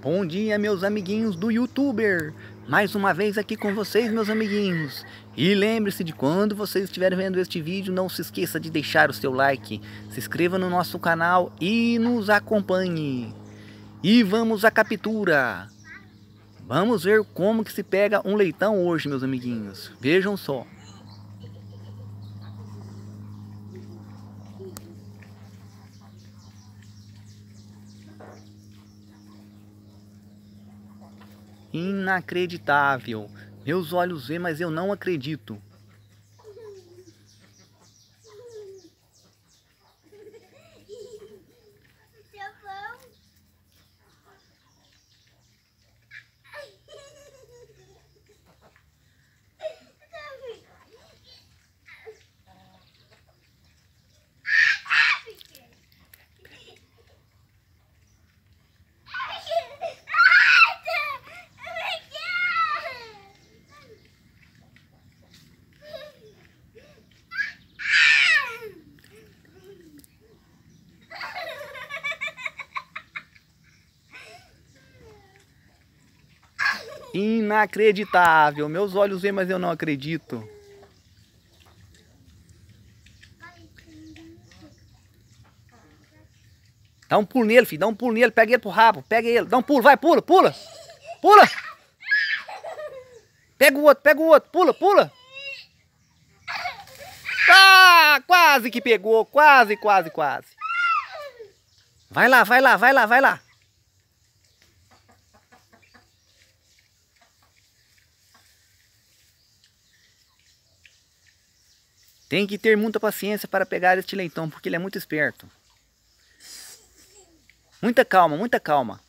Bom dia, meus amiguinhos do YouTuber! Mais uma vez aqui com vocês, meus amiguinhos. E lembre-se de quando vocês estiverem vendo este vídeo, não se esqueça de deixar o seu like, se inscreva no nosso canal e nos acompanhe. E vamos à captura! Vamos ver como que se pega um leitão hoje, meus amiguinhos. Vejam só. Inacreditável. Meus olhos veem, mas eu não acredito. Inacreditável. Meus olhos veem, mas eu não acredito. Dá um pulo nele, filho. Dá um pulo nele. Pega ele pro rabo. Pega ele. Dá um pulo. Vai, pula, pula. Pula. Pega o outro, pega o outro. Pula, pula. Ah, quase que pegou. Quase, quase, quase. Vai lá, vai lá, vai lá, vai lá. Tem que ter muita paciência para pegar este leitão, porque ele é muito esperto. Muita calma, muita calma.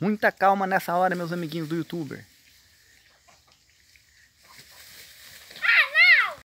Muita calma nessa hora, meus amiguinhos do youtuber.